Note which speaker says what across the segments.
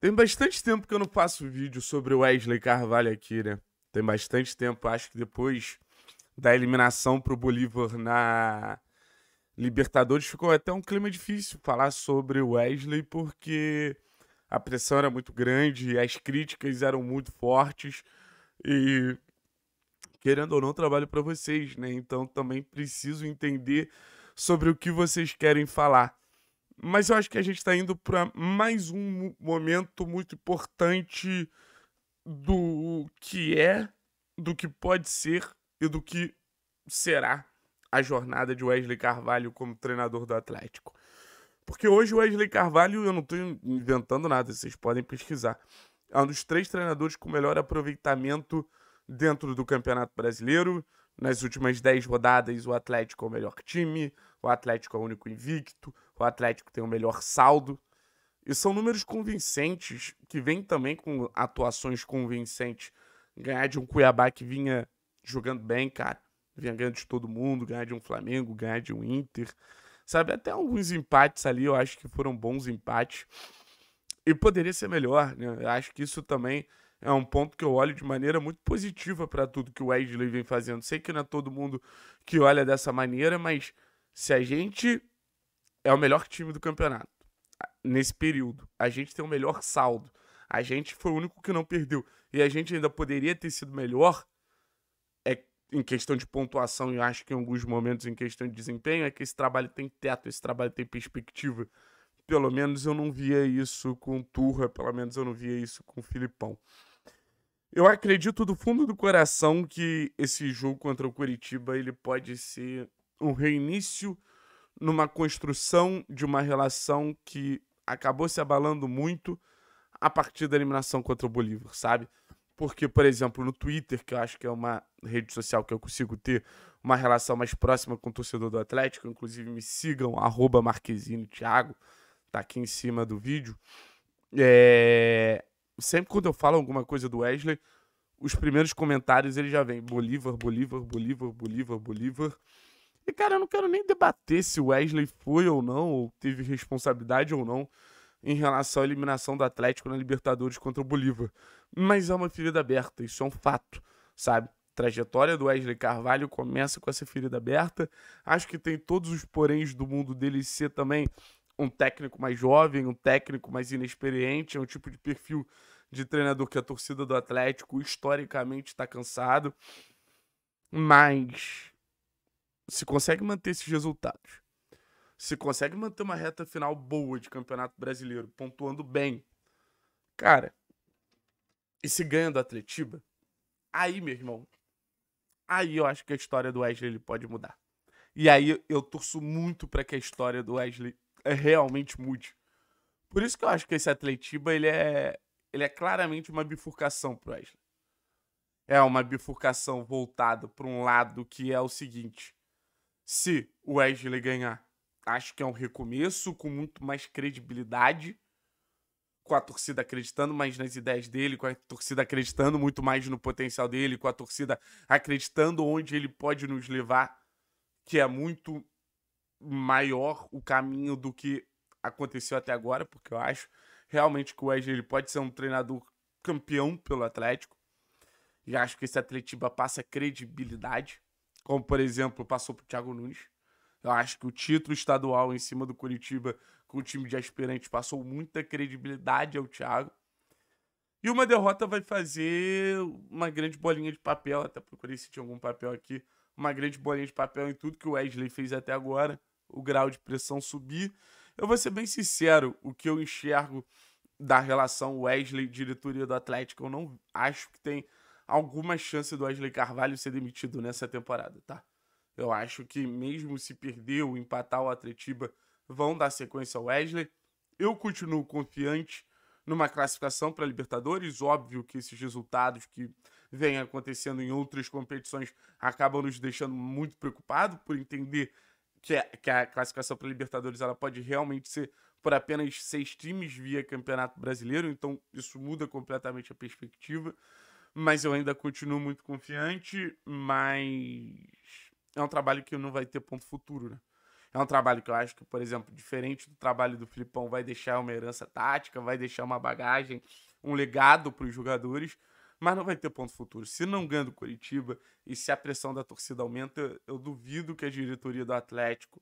Speaker 1: Tem bastante tempo que eu não faço vídeo sobre o Wesley Carvalho aqui, né? Tem bastante tempo, acho que depois da eliminação pro Bolívar na Libertadores ficou até um clima difícil falar sobre o Wesley porque a pressão era muito grande, as críticas eram muito fortes e querendo ou não trabalho para vocês, né? Então também preciso entender sobre o que vocês querem falar mas eu acho que a gente está indo para mais um momento muito importante do que é, do que pode ser e do que será a jornada de Wesley Carvalho como treinador do Atlético. Porque hoje o Wesley Carvalho, eu não estou inventando nada, vocês podem pesquisar. É um dos três treinadores com melhor aproveitamento dentro do Campeonato Brasileiro. Nas últimas dez rodadas, o Atlético é o melhor time, o Atlético é o único invicto, o Atlético tem o melhor saldo. E são números convincentes, que vem também com atuações convincentes. Ganhar de um Cuiabá que vinha jogando bem, cara. Vinha ganhando de todo mundo, ganhar de um Flamengo, ganhar de um Inter. Sabe, até alguns empates ali, eu acho que foram bons empates. E poderia ser melhor, né? Eu acho que isso também é um ponto que eu olho de maneira muito positiva para tudo que o Wesley vem fazendo. Sei que não é todo mundo que olha dessa maneira, mas se a gente é o melhor time do campeonato nesse período. A gente tem o melhor saldo. A gente foi o único que não perdeu. E a gente ainda poderia ter sido melhor é, em questão de pontuação e acho que em alguns momentos em questão de desempenho. É que esse trabalho tem teto, esse trabalho tem perspectiva. Pelo menos eu não via isso com Turra, pelo menos eu não via isso com o Filipão. Eu acredito do fundo do coração que esse jogo contra o Curitiba ele pode ser um reinício numa construção de uma relação que acabou se abalando muito a partir da eliminação contra o Bolívar, sabe? Porque, por exemplo, no Twitter, que eu acho que é uma rede social que eu consigo ter uma relação mais próxima com o torcedor do Atlético, inclusive me sigam, arroba Marquezine Thiago, tá aqui em cima do vídeo. É... Sempre quando eu falo alguma coisa do Wesley, os primeiros comentários ele já vem Bolívar, Bolívar, Bolívar, Bolívar, Bolívar. E, cara, eu não quero nem debater se o Wesley foi ou não, ou teve responsabilidade ou não, em relação à eliminação do Atlético na Libertadores contra o Bolívar. Mas é uma ferida aberta, isso é um fato, sabe? A trajetória do Wesley Carvalho começa com essa ferida aberta. Acho que tem todos os poréns do mundo dele ser também um técnico mais jovem, um técnico mais inexperiente, é um tipo de perfil de treinador que a torcida do Atlético historicamente está cansado. Mas se consegue manter esses resultados, se consegue manter uma reta final boa de campeonato brasileiro, pontuando bem, cara, e se ganha do Atletiba, aí, meu irmão, aí eu acho que a história do Wesley ele pode mudar. E aí eu torço muito para que a história do Wesley eh, realmente mude. Por isso que eu acho que esse Atletiba ele é, ele é claramente uma bifurcação pro Wesley. É uma bifurcação voltada para um lado que é o seguinte: se o Wesley ganhar. Acho que é um recomeço com muito mais credibilidade, com a torcida acreditando mais nas ideias dele, com a torcida acreditando muito mais no potencial dele, com a torcida acreditando onde ele pode nos levar, que é muito maior o caminho do que aconteceu até agora, porque eu acho realmente que o Wesley ele pode ser um treinador campeão pelo Atlético. E acho que esse Atletiba passa credibilidade como por exemplo passou pro Thiago Nunes. Eu acho que o título estadual em cima do Curitiba com o time de aspirantes passou muita credibilidade ao Thiago. E uma derrota vai fazer uma grande bolinha de papel, até procurei se tinha algum papel aqui, uma grande bolinha de papel em tudo que o Wesley fez até agora, o grau de pressão subir. Eu vou ser bem sincero, o que eu enxergo da relação Wesley diretoria do Atlético, eu não acho que tem alguma chance do Wesley Carvalho ser demitido nessa temporada, tá? Eu acho que mesmo se perder ou empatar o Atletiba, vão dar sequência ao Wesley. Eu continuo confiante numa classificação para Libertadores. Óbvio que esses resultados que vêm acontecendo em outras competições acabam nos deixando muito preocupados por entender que a, é, que a classificação para Libertadores ela pode realmente ser por apenas seis times via Campeonato Brasileiro, então isso muda completamente a perspectiva mas eu ainda continuo muito confiante, mas é um trabalho que não vai ter ponto futuro, né? É um trabalho que eu acho que, por exemplo, diferente do trabalho do Filipão, vai deixar uma herança tática, vai deixar uma bagagem, um legado para os jogadores, mas não vai ter ponto futuro. Se não ganha do Curitiba e se a pressão da torcida aumenta, eu, eu duvido que a diretoria do Atlético,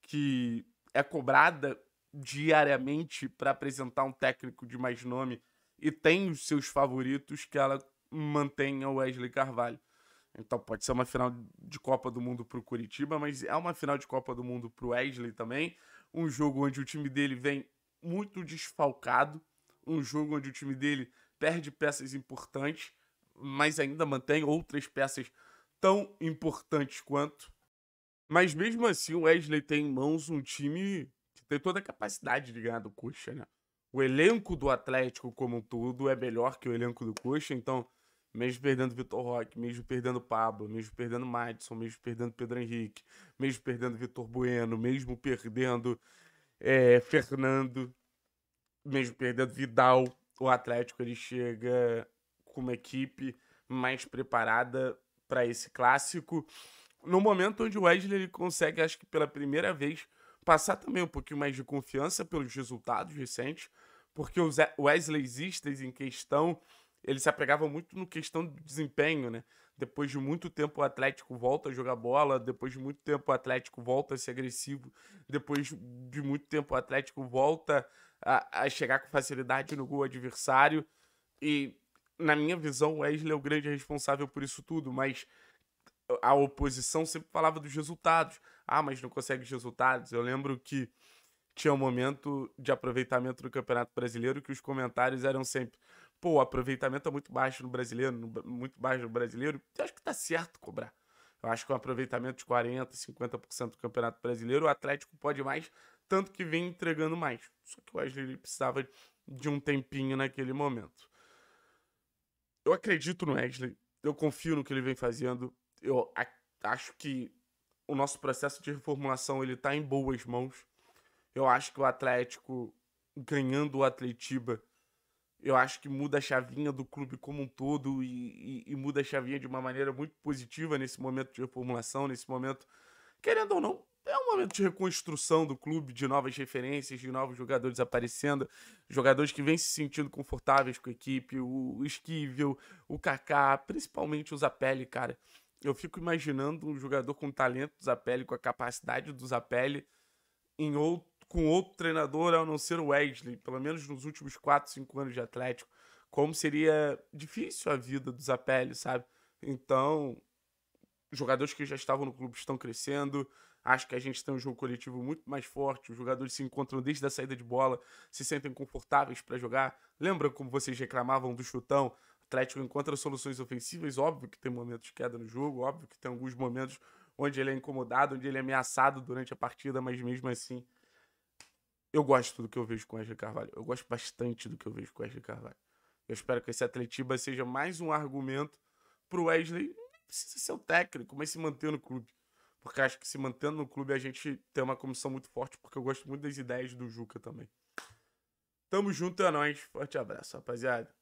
Speaker 1: que é cobrada diariamente para apresentar um técnico de mais nome e tem os seus favoritos, que ela mantém o Wesley Carvalho. Então pode ser uma final de Copa do Mundo para o Curitiba, mas é uma final de Copa do Mundo para o Wesley também. Um jogo onde o time dele vem muito desfalcado, um jogo onde o time dele perde peças importantes, mas ainda mantém outras peças tão importantes quanto. Mas mesmo assim, o Wesley tem em mãos um time que tem toda a capacidade de ganhar do Coxa, né? O elenco do Atlético como um todo é melhor que o elenco do Coxa, então mesmo perdendo Vitor Roque, mesmo perdendo Pablo, mesmo perdendo Madison, mesmo perdendo Pedro Henrique, mesmo perdendo Vitor Bueno, mesmo perdendo é, Fernando, mesmo perdendo Vidal, o Atlético ele chega com uma equipe mais preparada para esse clássico. No momento onde o Wesley ele consegue, acho que pela primeira vez, passar também um pouquinho mais de confiança pelos resultados recentes, porque os Wesley existe em questão ele se apegava muito no questão de desempenho, né? Depois de muito tempo o Atlético volta a jogar bola, depois de muito tempo o Atlético volta a ser agressivo, depois de muito tempo o Atlético volta a, a chegar com facilidade no gol adversário. E, na minha visão, o Wesley é o grande responsável por isso tudo, mas a oposição sempre falava dos resultados. Ah, mas não consegue os resultados. Eu lembro que tinha um momento de aproveitamento do Campeonato Brasileiro que os comentários eram sempre pô, o aproveitamento é muito baixo no brasileiro, no, muito baixo no brasileiro. Eu acho que tá certo cobrar. Eu acho que um aproveitamento de 40%, 50% do Campeonato Brasileiro, o Atlético pode mais, tanto que vem entregando mais. Só que o Wesley precisava de um tempinho naquele momento. Eu acredito no Wesley, eu confio no que ele vem fazendo. Eu acho que o nosso processo de reformulação ele tá em boas mãos. Eu acho que o Atlético ganhando o Atletiba eu acho que muda a chavinha do clube como um todo e, e, e, muda a chavinha de uma maneira muito positiva nesse momento de reformulação, nesse momento, querendo ou não, é um momento de reconstrução do clube, de novas referências, de novos jogadores aparecendo, jogadores que vêm se sentindo confortáveis com a equipe, o Esquivel, o Kaká, principalmente o Zapelli, cara. Eu fico imaginando um jogador com talento do Zapelli, com a capacidade do Zapelli em outro com outro treinador a não ser o Wesley, pelo menos nos últimos 4, 5 anos de Atlético, como seria difícil a vida do Zapelli, sabe? Então, jogadores que já estavam no clube estão crescendo. Acho que a gente tem um jogo coletivo muito mais forte. Os jogadores se encontram desde a saída de bola, se sentem confortáveis para jogar. Lembra como vocês reclamavam do chutão? Atlético encontra soluções ofensivas. Óbvio que tem momentos de queda no jogo, óbvio que tem alguns momentos onde ele é incomodado, onde ele é ameaçado durante a partida, mas mesmo assim eu gosto do que eu vejo com o Wesley Carvalho. Eu gosto bastante do que eu vejo com o Wesley Carvalho. Eu espero que esse Atletiba seja mais um argumento para Wesley, não precisa ser o técnico, mas se manter no clube. Porque acho que se mantendo no clube a gente tem uma comissão muito forte, porque eu gosto muito das ideias do Juca também. Tamo junto, é nóis. Forte abraço, rapaziada.